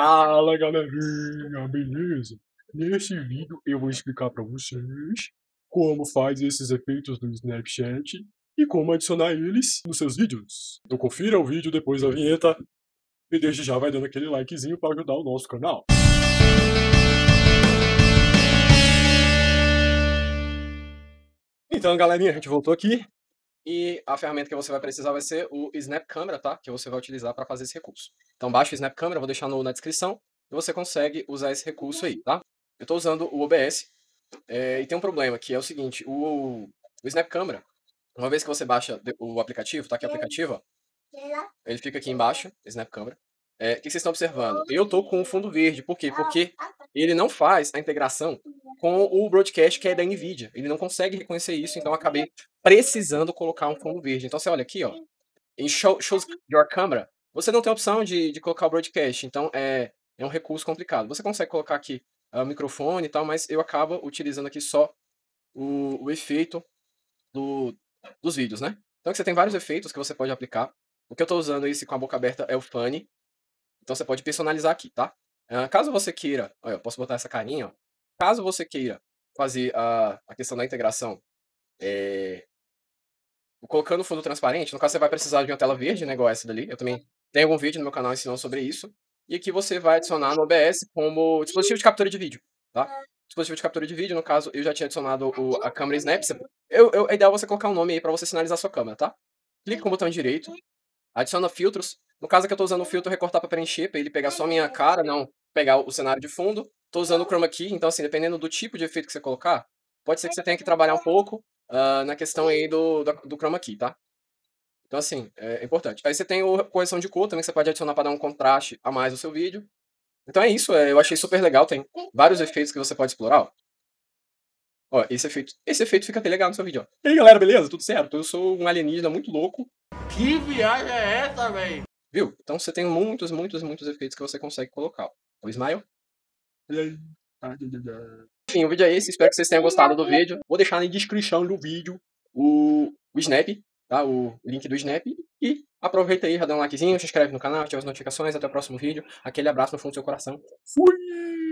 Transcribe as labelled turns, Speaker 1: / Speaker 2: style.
Speaker 1: Fala galerinha, beleza? Nesse vídeo eu vou explicar para vocês como faz esses efeitos do Snapchat e como adicionar eles nos seus vídeos. Então confira o vídeo depois da vinheta e desde já vai dando aquele likezinho para ajudar o nosso canal. Então galerinha, a gente voltou aqui e a ferramenta que você vai precisar vai ser o Snap Camera, tá? Que você vai utilizar para fazer esse recurso. Então baixa o Snap Camera, vou deixar no, na descrição, e você consegue usar esse recurso aí, tá? Eu estou usando o OBS, é, eh, e tem um problema, que é o seguinte, o, o Snap Camera, uma vez que você baixa o aplicativo, tá aqui o aplicativo, ó, ele fica aqui embaixo, Snap Camera. É, o que vocês estão observando? Eu estou com o fundo verde, por quê? Ah, Porque ah, tá. ele não faz a integração com o broadcast que é da Nvidia. Ele não consegue reconhecer isso, então acabei precisando colocar um fundo verde. Então você olha aqui, ó, em show, shows your camera, você não tem opção de, de colocar o broadcast, então é, é um recurso complicado. Você consegue colocar aqui ah, o microfone e tal, mas eu acabo utilizando aqui só o, o efeito do, dos vídeos, né? Então você tem vários efeitos que você pode aplicar. O que eu estou usando esse com a boca aberta é o Funny. Então você pode personalizar aqui, tá? Uh, caso você queira, olha, eu posso botar essa carinha, ó caso você queira fazer a, a questão da integração é, colocando fundo transparente, no caso você vai precisar de uma tela verde, né, igual essa dali. Eu também tenho algum vídeo no meu canal ensinando sobre isso. E aqui você vai adicionar no OBS como dispositivo de captura de vídeo, tá? Dispositivo de captura de vídeo, no caso, eu já tinha adicionado o, a câmera Snapchat. Eu, eu, é ideal você colocar um nome aí para você sinalizar a sua câmera, tá? Clica com o botão direito, adiciona filtros. No caso aqui eu estou usando o filtro recortar para preencher, para ele pegar só minha cara, não pegar o cenário de fundo. Tô usando o chroma key, então assim, dependendo do tipo de efeito que você colocar, pode ser que você tenha que uhum. trabalhar um pouco uh, na questão aí do, do, do chroma key, tá? Então assim, é, é importante. Aí você tem a correção de cor também, que você pode adicionar para dar um contraste a mais no seu vídeo. Então é isso, é, eu achei super legal, tem vários efeitos que você pode explorar, ó. Ó, esse efeito, esse efeito fica até legal no seu vídeo, ó. E aí, galera, beleza? Tudo certo? Eu sou um alienígena muito louco. Que viagem é essa, véi? Viu? Então você tem muitos, muitos, muitos efeitos que você consegue colocar. Ó. O Smile, enfim, o vídeo é esse. Espero que vocês tenham gostado do vídeo. Vou deixar na descrição do vídeo o, o Snap, tá? O link do Snap. E aproveita aí, já dá um likezinho, se inscreve no canal, ativa as notificações. Até o próximo vídeo. Aquele abraço no fundo do seu coração. Fui!